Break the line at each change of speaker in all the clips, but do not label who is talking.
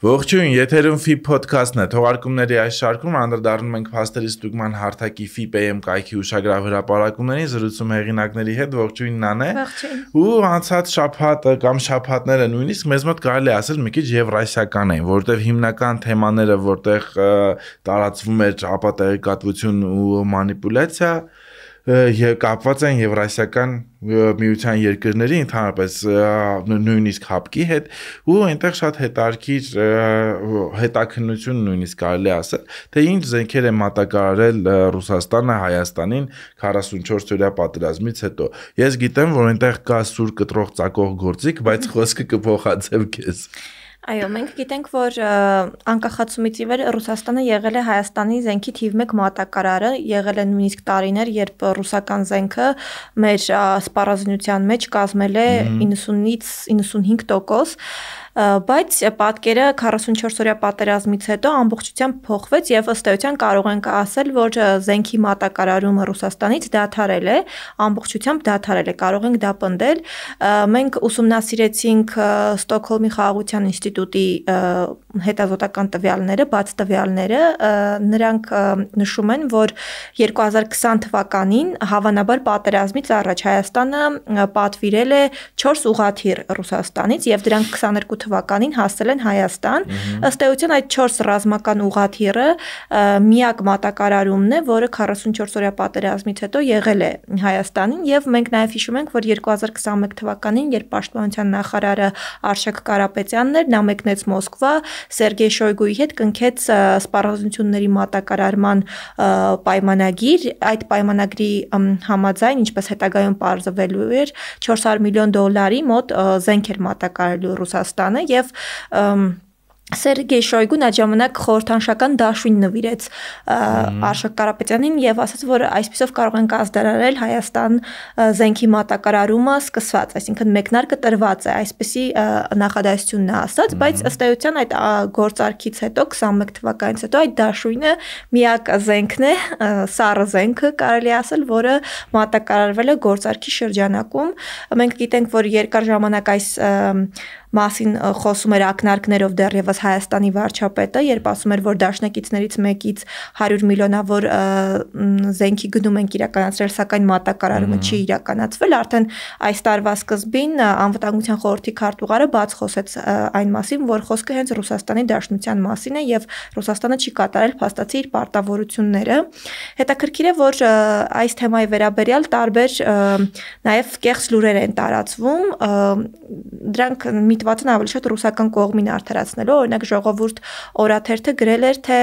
Ողջույն, եթերում FIP podcast-ն է։ Թողարկումների այս շարքում անդրադառնում ենք փաստերի ստուգման հարթակի FIP AM կայքի ուշագրավ հրապարակումներին, զրուցում հեղինակների հետ։ Ողջույն Նանե։ Ողջույն։ Ու անցած շաբաթը կամ շաբաթները նույնիսկ մեզ մոտ կարելի ասել մի քիչ եվրասիական էին, որովհետև հիմնական թեմաները, որտեղ տարածվում էր ապատեղեկատվություն ու մանիպուլյացիա, կապված են եվրասիական միության երկրների ընդհանրապես նույնիսկ հապկի հետ ու այնտեղ շատ հետարքիր հետաքննություն նույնիսկ կարելի ասել թե ինչ զենքեր է մատակարարել Ռուսաստանը Հայաստանին 44 օրյա պատերազմից հետո ես գիտեմ որ այնտեղ կա սուր կտրող ցակող գործիք բայց խոսքը կփոխածեմ քեզ
Այո, մենք գիտենք, որ անկախացումից ի վեր Ռուսաստանը եղել է Հայաստանի զենքի թիվ 1 մատակարարը, եղել են նույնիսկ տարիներ, երբ ռուսական զենքը մեր սպառազինության մեջ կազմել է 90-ից 95%, բայց պատկերը 44-օրյա պատերազմից հետո ամբողջությամբ փոխվեց եւ ըստ էության կարող ենք ասել, որ զենքի մատակարարումը Ռուսաստանից դադարել է, ամբողջությամբ դադարել է, կարող ենք դա պնդել։ Մենք ուսումնասիրեցինք Ստոկհոլմի խաղաղության ինստիտուտի հետազոտական տվյալները, բաց տվյալները, նրանք նշում են, որ 2020 թվականին հավանաբար պատերազմից առաջ Հայաստանը պատվիրել է 4 ուղաթիռ Ռուսաստանից եւ դրանք 22 թվականին հասել են Հայաստան։ Ըստ էության այդ 4 ռազմական ուղաթիռը միակ մատակարարումն է, որը 44-օրյա պատերազմից հետո եղել է Հայաստանին եւ մենք նաեւ հիշում ենք, որ 2021 թվականին, երբ պաշտպանության նախարարը Արշակ Կարապետյանն էր, նա մեկնեց Մոսկվա, Սերգեյ Շոյգուի հետ կնքեց սպառազինությունների մատակարարման պայմանագիր, այդ պայմանագրի համաձայն, ինչպես հետագայում պարզվելու էր, 400 միլիոն դոլարի մոտ զենք էր մատակարարելու Ռուսաստան Հայաստանը եւ Սերգեյ Շոյգուն այդ ժամանակ խորհրդանշական դաշույն նվիրեց Արշակ Կարապետյանին եւ ասաց, որ այսպեսով կարող են կազմդարարել Հայաստան զենքի մատակարարումը սկսված, այսինքն մեկնարկը տրված է, այսպեսի նախադասությունն է ասած, բայց ըստ էության այդ գործարքից հետո 21 թվականից հետո այդ դաշույնը միակ զենքն է, սառը զենքը կարելի ասել, որը մատակարարվել է գործարքի շրջանակում։ Մենք գիտենք, որ երկար ժամանակ այս մասին խոսում էր ակնարկներով դեռևս Հայաստանի վարչապետը, երբ ասում էր, որ դաշնակիցներից մեկից 100 միլիոնավոր զենքի գնում են իրականացրել, սակայն մատակարարումը չի իրականացվել, արդեն այս տարվա սկզբին անվտանգության խորհրդի քարտուղարը բաց խոսեց այն մասին, որ խոսքը հենց Ռուսաստանի դաշնության մասին է եւ Ռուսաստանը չի կատարել փաստացի իր պարտավորությունները։ Հետաքրքիր է, որ այս թեմայի վերաբերյալ տարբեր նաև կեղծ լուրեր են տարածվում, դրանք մի միտվածն ավելի շատ ռուսական կողմին արդարացնելու, օրինակ ժողովուրդ օրաթերթը գրել էր, թե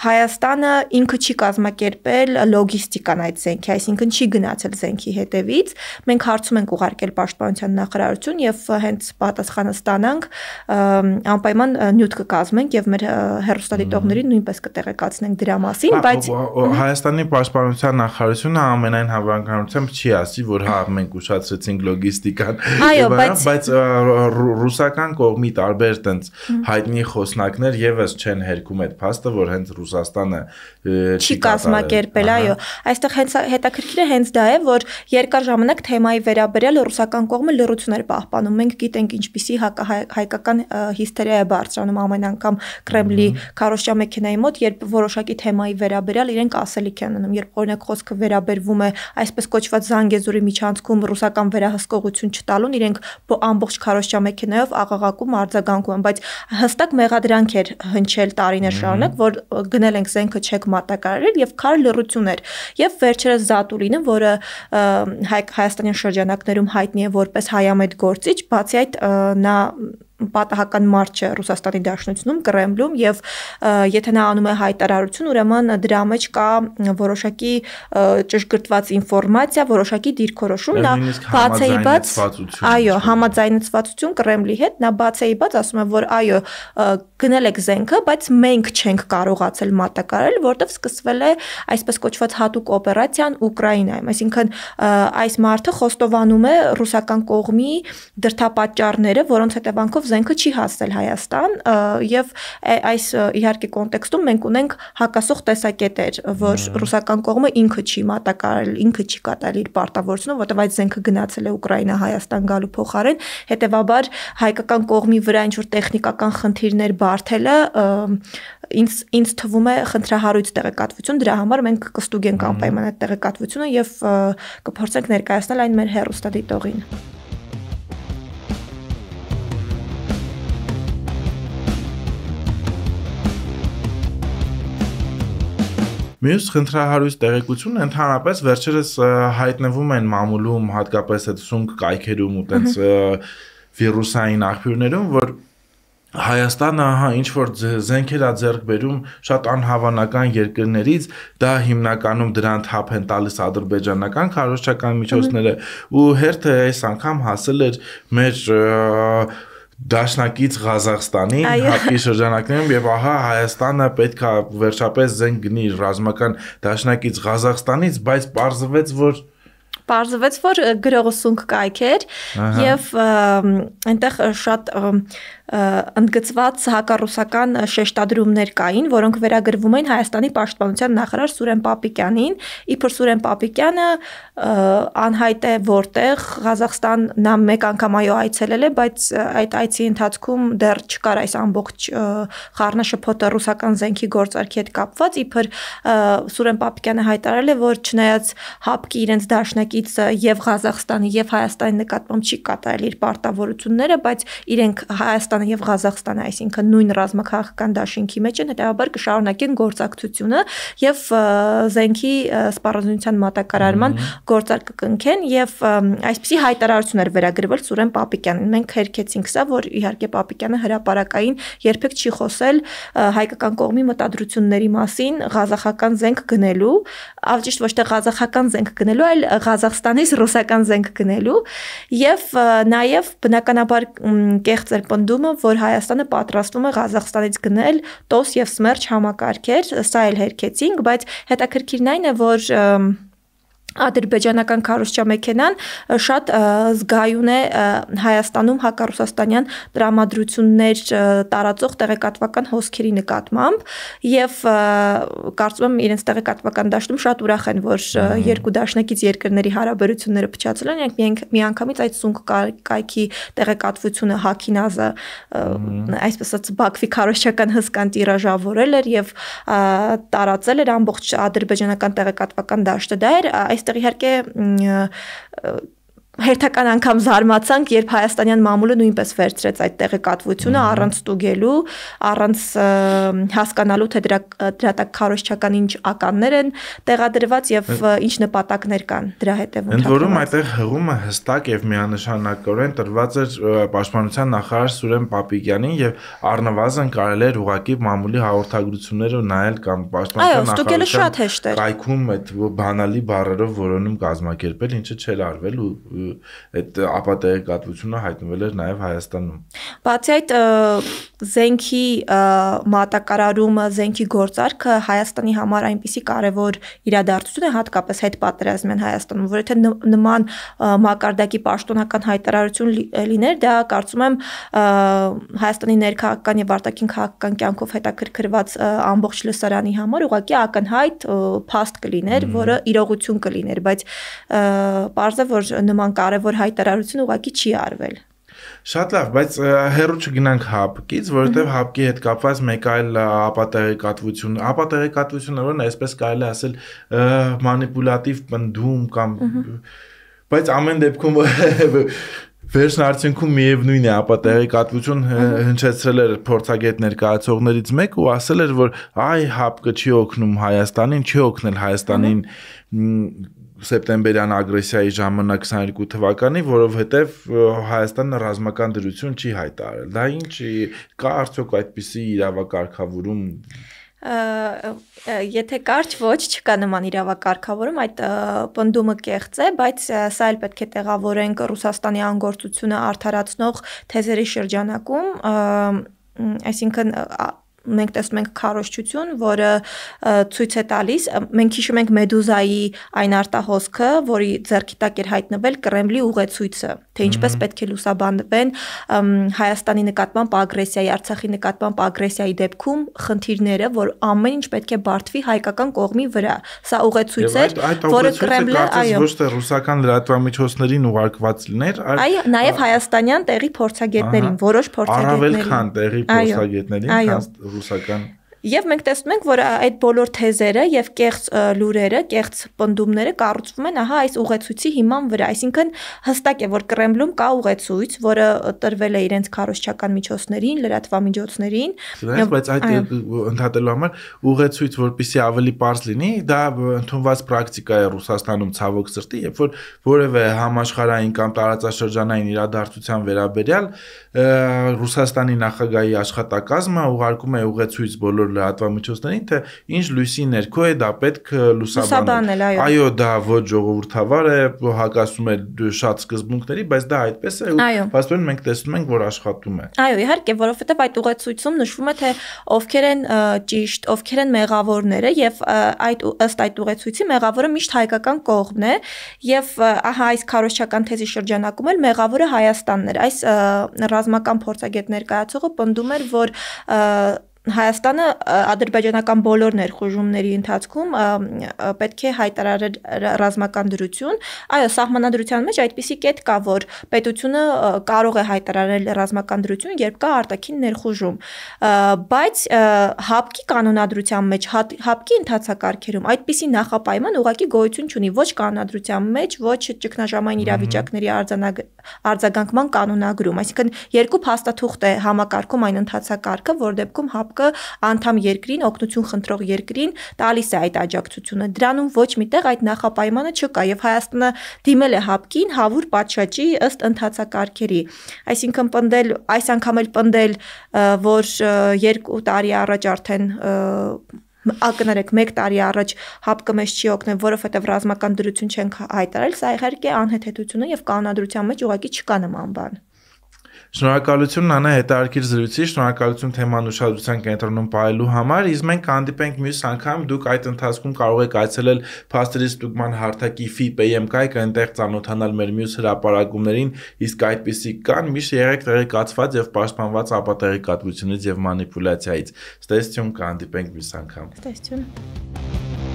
Հայաստանը ինքը չի կազմակերպել լոգիստիկան այդ զենքի, այսինքն չի գնացել զենքի հետևից։ Մենք հարցում ենք ուղարկել պաշտպանության նախարարություն եւ հենց պատասխանը ստանանք, անպայման նյութ կկազմենք եւ մեր հերոստատիտողներին նույնպես կտեղեկացնենք դրա մասին, բայց
Հայաստանի պաշտպանության նախարարությունը ամենայն հավանականությամբ չի ասի, որ հա մենք ուշացրեցինք լոգիստիկան, այո, բայց բայց ռուսական կողմի տարբեր տենց հայտնի խոսնակներ եւս չեն հերքում այդ փաստը, որ հենց Ռուսաստանը չի կազմակերպել, այո։
Այստեղ հենց հետաքրքիրը հենց դա է, որ երկար ժամանակ թեմայի վերաբերյալ ռուսական կողմը լրություններ պահպանում։ Մենք գիտենք ինչպիսի հայկական հիստերիա է բարձրանում ամեն անգամ Կրեմլի քարոշչա մեքենայի մոտ, երբ որոշակի թեմայի վերաբերյալ իրենք ասելիք են անում, երբ օրինակ խոսքը վերաբերվում է այսպես կոչված Զանգեզուրի միջանցքում ռուսական վերահսկողություն չտալուն, իրենք ամբողջ քարոշչա մեքենայով մեքենայով աղաղակում արձագանքում են, բայց հստակ մեղադրանք էր հնչել տարիներ շարունակ, որ գնել ենք զենքը չեք մատակարարել եւ քար լրություն էր։ Եվ վերջերս Զատուլինը, որը հայ հայաստանյան շրջանակներում հայտնի է որպես հայամետ գործիչ, բացի այդ նա պատահական մարդ չէ Ռուսաստանի Դաշնությունում, Կրեմլում եւ եթե նա անում է հայտարարություն, ուրեմն դրա մեջ կա որոշակի ճշգրտված ինֆորմացիա, որոշակի դիրքորոշում, նա բացեի բաց, այո, համաձայնեցվածություն Կրեմլի հետ, նա բացեի բաց ասում է, որ այո, գնել եք զենքը, բայց մենք չենք կարողացել մատակարել, որտեվ սկսվել է այսպես կոչված հատուկ օպերացիան Ուկրաինայում։ Այսինքն այս մարդը խոստովանում է ռուսական կողմի դրթապաճառները, որոնց հետևանքով զենքը չի հասել Հայաստան եւ այս իհարկե կոնտեքստում մենք ունենք հակասող տեսակետեր, որ ռուսական կողմը ինքը չի մատակարարել, ինքը չի կատարել իր պարտավորությունը, որտեղ այդ զենքը գնացել է Ուկրաինա Հայաստան գալու փոխարեն, հետեւաբար հայկական կողմի վրա ինչ որ տեխնիկական խնդիրներ բարթելը ինձ ինձ թվում է խնդրահարույց տեղեկատվություն, դրա համար մենք կստուգենք անպայման այդ տեղեկատվությունը եւ կփորձենք ներկայացնել այն մեր հերոստատիտողին։
Մյուս խնդրահարույց տեղեկությունը ընդհանրապես վերջերս հայտնվում են մամուլում, հատկապես այդ սունկ կայքերում ու տենց վիրուսային աղբյուրներում, որ Հայաստանը հա ինչ որ զենքեր ա ձեռք բերում շատ անհավանական երկրներից դա հիմնականում դրան թափ են տալիս ադրբեջանական քարոշչական միջոցները ու հերթը այս անգամ հասել էր մեր և, դաշնակից Ղազախստանի հապի շրջանակներում եւ ահա Հայաստանը պետքա վերջապես զենք գնի ռազմական դաշնակից Ղազախստանից, բայց պարզվեց որ
Պարզվեց, որ գրողսունք կայք էր եւ այնտեղ շատ ընդգծված հակառուսական շեշտադրումներ կային, որոնք վերագրվում էին Հայաստանի պաշտպանության նախարար Սուրեն Պապիկյանին։ Իբր Սուրեն Պապիկյանը անհայտ է որտեղ Ղազախստան նա մեկ անգամ այո այցելել է, բայց այդ այցի ընթացքում դեռ չկար այս ամբողջ խառնաշփոթը ռուսական զենքի գործարքի հետ կապված։ Իբր Սուրեն Պապիկյանը հայտարարել է, որ չնայած հապկի իրենց դաշնակի կողմնակիցը եւ Ղազախստանի եւ Հայաստանի նկատմամբ չի կատարել իր պարտավորությունները, բայց իրենք Հայաստանը եւ Ղազախստանը, այսինքն նույն ռազմաքաղաքական դաշինքի մեջ են, հետեւաբար կշարունակեն գործակցությունը եւ զենքի սպառազինության մատակարարման գործարք կընկեն եւ այսպիսի հայտարարություն էր վերագրվել Սուրեն Պապիկյանին։ Մենք հերքեցինք սա, որ իհարկե Պապիկյանը հրաապարակային երբեք չի խոսել հայկական կողմի մտադրությունների մասին, Ղազախական զենք գնելու, ավելի ճիշտ ոչ թե Ղազախական զենք գնելու, այլ Ղազախ Ղազախստանից ռուսական զենք գնելու եւ նաեւ բնականաբար կեղծ էր պնդումը, որ Հայաստանը պատրաստվում է Ղազախստանից գնել տոս եւ սմերջ համակարգեր, սա էլ հերքեցինք, բայց հետաքրքիրն այն է, որ ադրբեջանական քարոզչամեքենան շատ զգայուն է Հայաստանում հակառուսաստանյան տրամադրություններ տարածող տեղեկատվական հոսքերի նկատմամբ եւ կարծում եմ իրենց տեղեկատվական դաշտում շատ ուրախ են որ երկու դաշնակից երկրների հարաբերությունները փչացել են իրենք միանգամից այդ սունկ կայքի տեղեկատվությունը հակինազը այսպես ասած Բաքվի քարոզչական հսկան տիրաժավորել էր եւ տարածել էր ամբողջ ադրբեջանական տեղեկատվական դաշտը դա էր այս այստեղ իհարկե հերթական անգամ զարմացանք, երբ հայաստանյան մամուլը նույնպես վերցրեց այդ տեղեկատվությունը առանց ստուգելու, առանց հասկանալու թե դրա դրատակ քարոշչական ինչ ականներ են տեղադրված եւ ինչ նպատակներ կան դրա հետեւում։ Ընդ որում
այդտեղ հղումը հստակ եւ միանշանակորեն տրված էր պաշտպանության նախարար Սուրեն Պապիկյանին եւ առնվազն կարելի էր ուղակի մամուլի հաղորդագրությունները նայել կամ պաշտպանության նախարարության կայքում այդ բանալի բառերով որոնում կազմակերպել, ինչը չէր արվել ու այդ ապատեղեկատվությունը հայտնվել էր նաև Հայաստանում։
Բացի այդ Զենքի մատակարարումը, զենքի գործարքը Հայաստանի համար այնպիսի կարևոր իրադարձություն է, հատկապես հետ պատերազմյան Հայաստանում, որ եթե նման մակարդակի պաշտոնական հայտարարություն լիներ, դա կարծում եմ Հայաստանի ներքաղաքական եւ արտաքին քաղաքական կյանքով հետաքրքրված ամբողջ լսարանի համար ուղղակի ակնհայտ փաստ կլիներ, որը իրողություն կլիներ, բայց պարզ է, որ նման կարևոր հայտարարություն ուղղակի չի արվել։
Շատ լավ, բայց հերո չգնանք հապկից, որովհետև հապկի հետ կապված մեկ այլ ապատեղեկատվություն, ապատեղեկատվությունը, որն այսպես կարելի ասել մանիպուլատիվ բնդում կամ բայց ամեն դեպքում վերջն արդյունքում միևնույնն է ապատեղեկատվություն հնչեցրել էր փորձագետ ներկայացողներից մեկը ու ասել էր որ այ հապկը չի օգնում Հայաստանին, չի օգնել Հայաստանին սեպտեմբերյան ագրեսիայի ժամանակ 22 թվականի, որովհետև Հայաստանը ռազմական դրություն չի հայտարարել։ Դա ինչի կա արդյոք այդպիսի իրավակարգավորում
եթե կարճ ոչ չկա նման իրավակարգավորում այդ պնդումը կեղծ է բայց սա էլ պետք է տեղավորենք ռուսաստանի անգործությունը արդարացնող թեզերի շրջանակում այսինքն մենք տեսնում ենք քարոշչություն, որը ցույց է տալիս, մենք հիշում ենք Մեդուզայի այն արտահոսքը, որի ձեռքի տակ էր հայտնվել Կրեմլի ուղեցույցը, թե ինչպես պետք է լուսաբանվեն Հայաստանի նկատմամբ ագրեսիայի, Արցախի նկատմամբ ագրեսիայի դեպքում խնդիրները, որ ամեն ինչ պետք է բարձվի հայկական կողմի վրա։ Սա ուղեցույց էր, որը Կրեմլը, այո, ոչ
թե ռուսական լրատվամիջոցներին ուղարկված լիներ, այլ
նաև հայաստանյան տեղի փորձագետներին, որոշ փորձագետներին։ Առավել քան
տեղի փորձագետներին, քան sacan.
Եվ մենք տեսնում ենք, որ այդ բոլոր թեզերը եւ կեղծ լուրերը, կեղծ պնդումները կառուցվում են ահա այս ուղեցույցի հիման վրա, այսինքն հստակ է, որ Կրեմլում կա ուղեցույց, որը տրվել է իրենց քարոշչական միջոցներին, լրատվամիջոցներին,
բայց այդ ընդհատելու համար ուղեցույց, որպիսի ավելի པարզ լինի, դա ընդունված պրակտիկա է Ռուսաստանում ցավոք սրտի, երբ որ որևէ համաշխարհային կամ տարածաշրջանային իրադարձության վերաբերյալ Ռուսաստանի նախագահի աշխատակազմը ուղարկում է ուղեցույց բոլոր բոլոր լրատվամիջոցներին, թե ինչ լույսի ներքո է դա պետք լուսաբանել։ Այո, դա ոչ ժողովրդավար է, հակասում է շատ սկզբունքների, բայց դա այդպես է ու պաստորեն մենք տեսնում ենք, որ աշխատում է։
Այո, իհարկե, որովհետև այդ ուղեցույցում նշվում է, թե ովքեր են ճիշտ, ովքեր են մեղավորները եւ այդ ըստ այդ ուղեցույցի մեղավորը միշտ հայկական կողմն է եւ ահա այս քարոշչական թեզի շրջանակում էլ մեղավորը Հայաստանն էր։ Այս ռազմական փորձագետ ներկայացողը պնդում էր, որ Հայաստանը ադրբեջանական բոլոր ներխուժումների ընթացքում պետք է հայտարարեր ռազմական դրություն։ Այո, սահմանադրության մեջ այդպիսի կետ կա, որ պետությունը կարող է հայտարարել ռազմական դրություն, երբ կա արտաքին ներխուժում։ Բայց հապկի կանոնադրության մեջ, հապկի ընթացակարգերում այդպիսի նախապայման ուղղակի գոյություն չունի ոչ կանոնադրության մեջ, ոչ ճգնաժամային իրավիճակների արձագանքման կանոնագրում։ Այսինքն երկու փաստաթուղթ է համակարգում այն ընթացակարգը, որ դեպքում հապ ՀՀԿ անդամ երկրին, օգնություն խնդրող երկրին տալիս է այդ աջակցությունը։ Դրանում ոչ միտեղ այդ նախապայմանը չկա եւ Հայաստանը դիմել է ՀԱՊԿ-ին հավուր պատշաճի ըստ ընթացակարգերի։ Այսինքն պնդել այս անգամ էլ պնդել, որ 2 տարի առաջ արդեն ակներեք 1 տարի առաջ հապկը մեզ չի օգնել, որովհետև ռազմական դրություն չենք հայտարարել, սա իհարկե անհեթեթություն է եւ կանոնադրության մեջ ուղղակի չկա նման բան։
Շնորհակալություն Նանա հետարքիր զրույցի, շնորհակալություն թեման ուշադրության կենտրոնում ողելու համար։ Իսկ մենք կհանդիպենք մյուս անգամ, դուք այդ ընթացքում կարող եք այցելել Փաստերից ստուգման հարթակի FIPMK կայքը, այնտեղ ծանոթանալ մեր մյուս հրապարակումներին, իսկ այդպիսի կան միշտ երեք տեղեկացված եւ պաշտպանված ապատեղեկատվությունից եւ մանիպուլյացիայից։ Ստեսություն կհանդիպենք մյուս անգամ։ Ստեսություն։